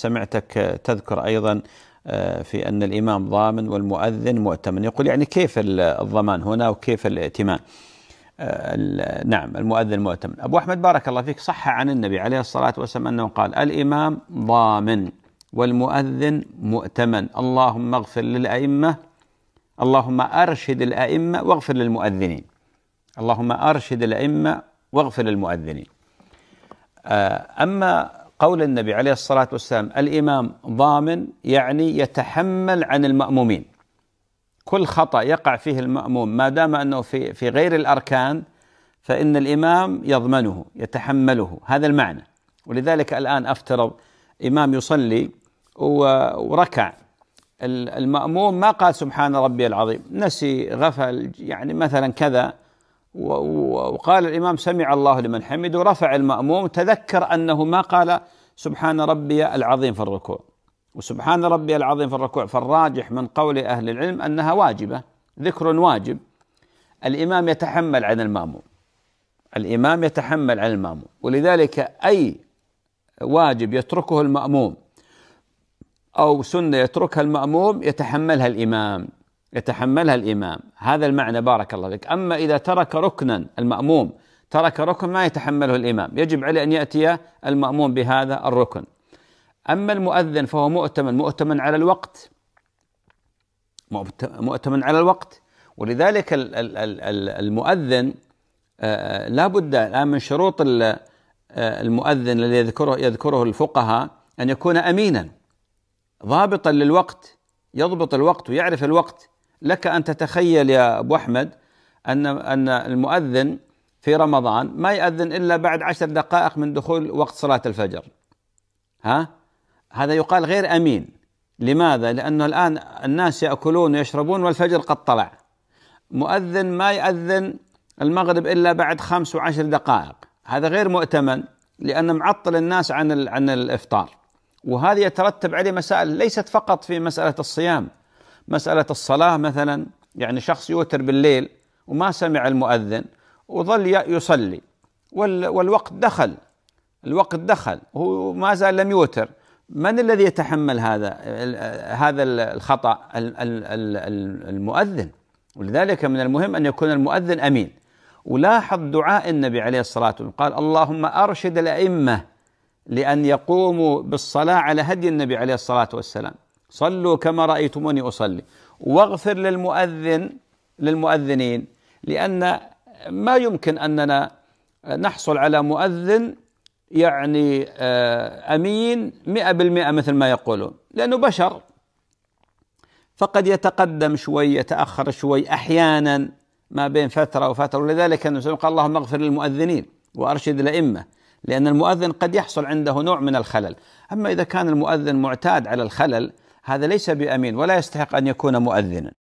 سمعتك آه، تذكر أيضا آه، في أن الإمام ضامن والمؤذن مؤتمن يقول يعني كيف الضمان هنا وكيف الائتمان آه، نعم المؤذن مؤتمن أبو أحمد بارك الله فيك صح عن النبي عليه الصلاة والسلام أنه قال الإمام ضامن والمؤذن مؤتمن اللهم اغفر للأئمة اللهم أرشد الأئمة واغفر للمؤذنين اللهم أرشد الأئمة واغفر للمؤذنين أما قول النبي عليه الصلاة والسلام الإمام ضامن يعني يتحمل عن المأمومين كل خطأ يقع فيه المأموم ما دام أنه في, في غير الأركان فإن الإمام يضمنه يتحمله هذا المعنى ولذلك الآن أفترض إمام يصلي وركع المأموم ما قال سبحان ربي العظيم نسي غفل يعني مثلا كذا وقال الإمام سمع الله لمن حمد ورفع المأموم تذكر أنه ما قال سبحان ربي العظيم في الركوع وسبحان ربي العظيم في الركوع فالراجح من قول أهل العلم أنها واجبة ذكر واجب الإمام يتحمل عن المأموم الإمام يتحمل عن المأموم ولذلك أي واجب يتركه المأموم أو سنة يتركها المأموم يتحملها الإمام يتحملها الإمام هذا المعنى بارك الله لك أما إذا ترك ركنا المأموم ترك ركن ما يتحمله الإمام يجب عليه أن يأتي المأموم بهذا الركن أما المؤذن فهو مؤتمن مؤتمن على الوقت مؤتمن على الوقت ولذلك المؤذن آه، آه، لا بد الآن آه، من شروط المؤذن الذي يذكره يذكره الفقهاء أن يكون أمينا ضابطا للوقت يضبط الوقت ويعرف الوقت لك ان تتخيل يا ابو احمد ان ان المؤذن في رمضان ما يؤذن الا بعد عشر دقائق من دخول وقت صلاه الفجر ها هذا يقال غير امين لماذا؟ لانه الان الناس ياكلون ويشربون والفجر قد طلع مؤذن ما يؤذن المغرب الا بعد خمس وعشر دقائق هذا غير مؤتمن لانه معطل الناس عن عن الافطار وهذا يترتب عليه مسائل ليست فقط في مساله الصيام مسألة الصلاة مثلا يعني شخص يوتر بالليل وما سمع المؤذن وظل يصلي والوقت دخل الوقت دخل هو ما زال لم يوتر من الذي يتحمل هذا هذا الخطأ المؤذن ولذلك من المهم أن يكون المؤذن أمين ولاحظ دعاء النبي عليه الصلاة والسلام قال اللهم أرشد الأئمة لأن يقوموا بالصلاة على هدي النبي عليه الصلاة والسلام صلوا كما رأيتموني أصلي واغفر للمؤذن للمؤذنين لأن ما يمكن أننا نحصل على مؤذن يعني آه، أمين مئة بالمئة مثل ما يقولون لأنه بشر فقد يتقدم شوي يتأخر شوي أحيانا ما بين فترة وفترة ولذلك الله قال اللهم اغفر للمؤذنين وأرشد الأئمة لأن المؤذن قد يحصل عنده نوع من الخلل أما إذا كان المؤذن معتاد على الخلل هذا ليس بأمين ولا يستحق أن يكون مؤذنا